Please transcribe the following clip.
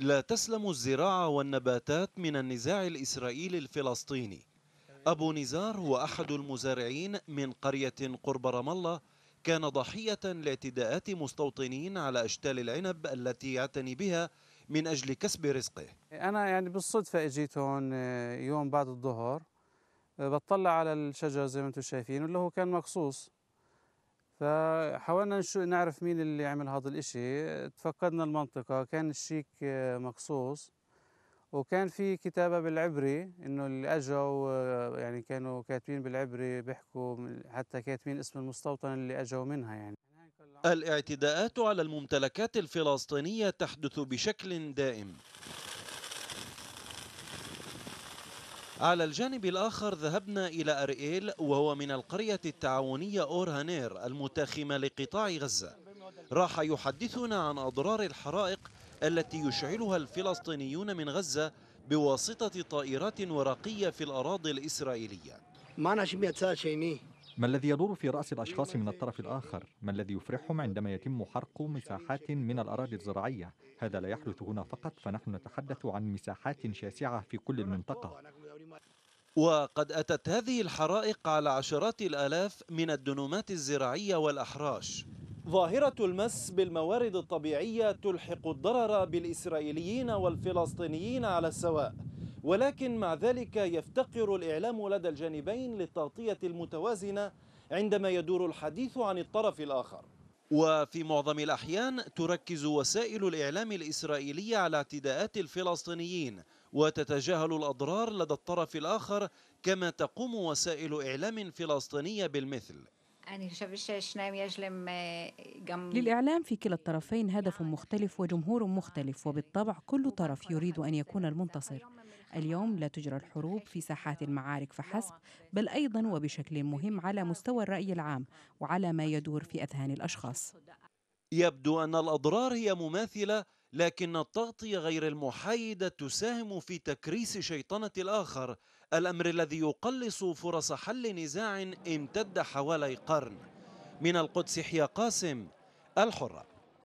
لا تسلم الزراعة والنباتات من النزاع الإسرائيلي الفلسطيني أبو نزار هو أحد المزارعين من قرية قرب رام الله كان ضحية لاعتداءات مستوطنين على أشتال العنب التي يعتني بها من أجل كسب رزقه أنا يعني بالصدفة اجيت هون آه، يوم بعد الظهر آه، بطلع على الشجر زي ما انتم شايفين اللي هو كان مقصوص فحاولنا نعرف مين اللي عمل هذا الإشي تفقدنا المنطقة كان الشيك آه، مقصوص وكان في كتابة بالعبري إنه اللي أجوا آه، يعني كانوا كاتبين بالعبري بيحكوا حتى كاتبين اسم المستوطن اللي أجوا منها يعني الاعتداءات على الممتلكات الفلسطينية تحدث بشكل دائم على الجانب الآخر ذهبنا إلى أرئيل وهو من القرية التعاونية أورهانير المتاخمة لقطاع غزة راح يحدثنا عن أضرار الحرائق التي يشعلها الفلسطينيون من غزة بواسطة طائرات ورقية في الأراضي الإسرائيلية ما الذي يدور في رأس الأشخاص من الطرف الآخر؟ ما الذي يفرحهم عندما يتم حرق مساحات من الأراضي الزراعية؟ هذا لا يحدث هنا فقط فنحن نتحدث عن مساحات شاسعة في كل المنطقة وقد أتت هذه الحرائق على عشرات الآلاف من الدنومات الزراعية والأحراش ظاهرة المس بالموارد الطبيعية تلحق الضرر بالإسرائيليين والفلسطينيين على السواء ولكن مع ذلك يفتقر الإعلام لدى الجانبين للتغطية المتوازنة عندما يدور الحديث عن الطرف الآخر وفي معظم الأحيان تركز وسائل الإعلام الإسرائيلية على اعتداءات الفلسطينيين وتتجاهل الأضرار لدى الطرف الآخر كما تقوم وسائل إعلام فلسطينية بالمثل أنا آه، للإعلام في كلا الطرفين هدف مختلف وجمهور مختلف وبالطبع كل طرف يريد أن يكون المنتصر اليوم لا تجرى الحروب في ساحات المعارك فحسب بل أيضا وبشكل مهم على مستوى الرأي العام وعلى ما يدور في أذهان الأشخاص يبدو أن الأضرار هي مماثلة لكن التغطية غير المحايدة تساهم في تكريس شيطنة الآخر الأمر الذي يقلص فرص حل نزاع امتد حوالي قرن من القدس حيا قاسم الحره